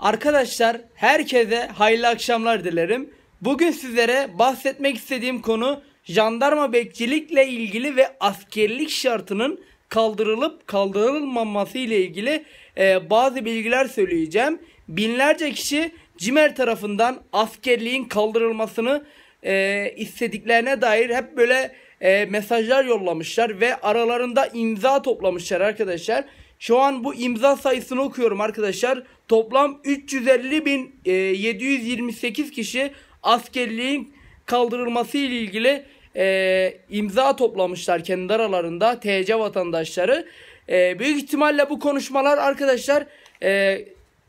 Arkadaşlar herkese hayırlı akşamlar dilerim. Bugün sizlere bahsetmek istediğim konu jandarma bekçilikle ilgili ve askerlik şartının kaldırılıp kaldırılmaması ile ilgili e, bazı bilgiler söyleyeceğim. Binlerce kişi CİMER tarafından askerliğin kaldırılmasını e, istediklerine dair hep böyle e, mesajlar yollamışlar ve aralarında imza toplamışlar arkadaşlar. Şu an bu imza sayısını okuyorum arkadaşlar. Toplam 350.728 e, kişi askerliğin kaldırılması ile ilgili e, imza toplamışlar kendi aralarında TC vatandaşları. E, büyük ihtimalle bu konuşmalar arkadaşlar e,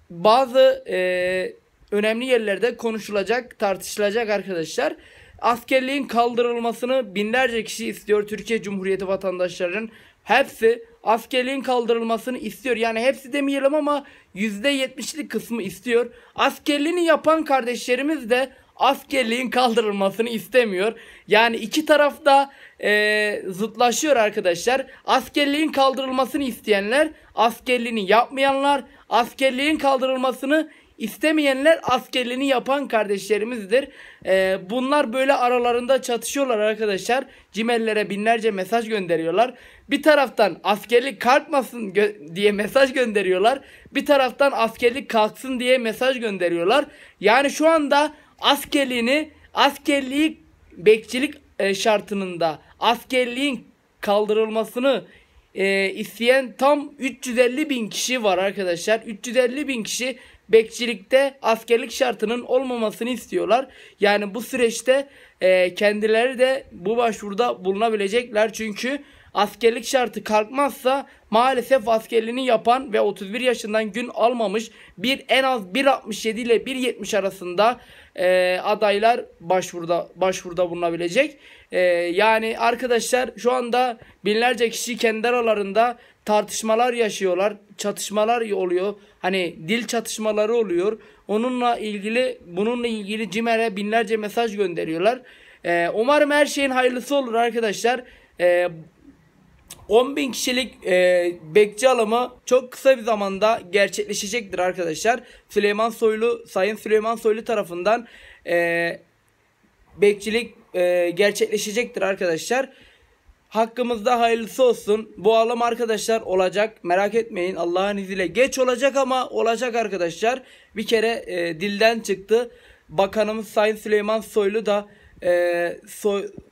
bazı e, önemli yerlerde konuşulacak, tartışılacak arkadaşlar. Askerliğin kaldırılmasını binlerce kişi istiyor. Türkiye Cumhuriyeti vatandaşlarının hepsi askerliğin kaldırılmasını istiyor. Yani hepsi demeyelim ama %70'lik kısmı istiyor. Askerliğini yapan kardeşlerimiz de askerliğin kaldırılmasını istemiyor. Yani iki tarafta e, zıtlaşıyor arkadaşlar. Askerliğin kaldırılmasını isteyenler, askerliğini yapmayanlar, askerliğin kaldırılmasını İstemeyenler askerliğini yapan kardeşlerimizdir. Ee, bunlar böyle aralarında çatışıyorlar arkadaşlar. Cimellere binlerce mesaj gönderiyorlar. Bir taraftan askerlik kalkmasın diye mesaj gönderiyorlar. Bir taraftan askerlik kalksın diye mesaj gönderiyorlar. Yani şu anda askerliğini askerliği bekçilik e, şartının da askerliğin kaldırılmasını e, isteyen tam 350 bin kişi var arkadaşlar. 350 bin kişi bekçilikte askerlik şartının olmamasını istiyorlar. Yani bu süreçte e, kendileri de bu başvuruda bulunabilecekler. Çünkü askerlik şartı kalkmazsa maalesef askerliğini yapan ve 31 yaşından gün almamış bir en az 1.67 ile 1.70 arasında e, adaylar başvuruda başvuruda bulunabilecek. E, yani arkadaşlar şu anda binlerce kişi kendi aralarında tartışmalar yaşıyorlar. Çatışmalar oluyor. Hani dil çatışmaları oluyor. Onunla ilgili bununla ilgili CİMER'e binlerce mesaj gönderiyorlar. E, umarım her şeyin hayırlısı olur arkadaşlar. E, 10 bin kişilik e, bekçi alımı çok kısa bir zamanda gerçekleşecektir arkadaşlar. Süleyman Soylu, Sayın Süleyman Soylu tarafından e, bekçilik e, gerçekleşecektir arkadaşlar. Hakkımızda hayırlısı olsun. Bu alım arkadaşlar olacak. Merak etmeyin Allah'ın izniyle. Geç olacak ama olacak arkadaşlar. Bir kere e, dilden çıktı. Bakanımız Sayın Süleyman Soylu da e, so